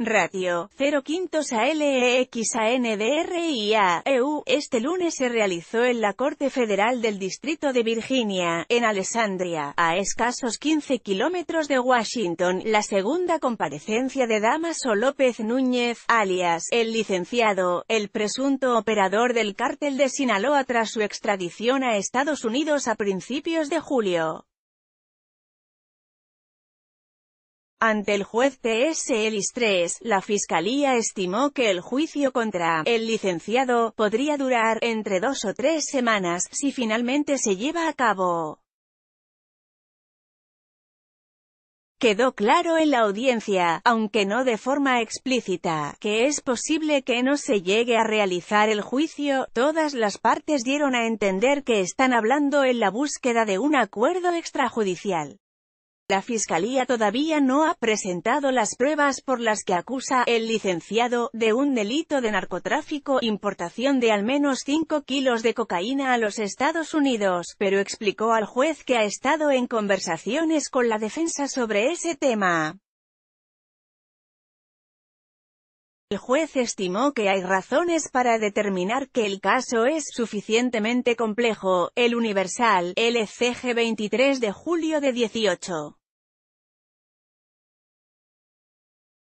Ratio 0 quintos a LEX a e Este lunes se realizó en la Corte Federal del Distrito de Virginia, en Alessandria, a escasos 15 kilómetros de Washington, la segunda comparecencia de Damaso López Núñez, alias, el licenciado, el presunto operador del cártel de Sinaloa tras su extradición a Estados Unidos a principios de julio. Ante el juez T.S. 3, la Fiscalía estimó que el juicio contra el licenciado podría durar entre dos o tres semanas, si finalmente se lleva a cabo. Quedó claro en la audiencia, aunque no de forma explícita, que es posible que no se llegue a realizar el juicio, todas las partes dieron a entender que están hablando en la búsqueda de un acuerdo extrajudicial. La Fiscalía todavía no ha presentado las pruebas por las que acusa el licenciado de un delito de narcotráfico, importación de al menos 5 kilos de cocaína a los Estados Unidos, pero explicó al juez que ha estado en conversaciones con la defensa sobre ese tema. El juez estimó que hay razones para determinar que el caso es suficientemente complejo, el Universal, LCG 23 de julio de 18.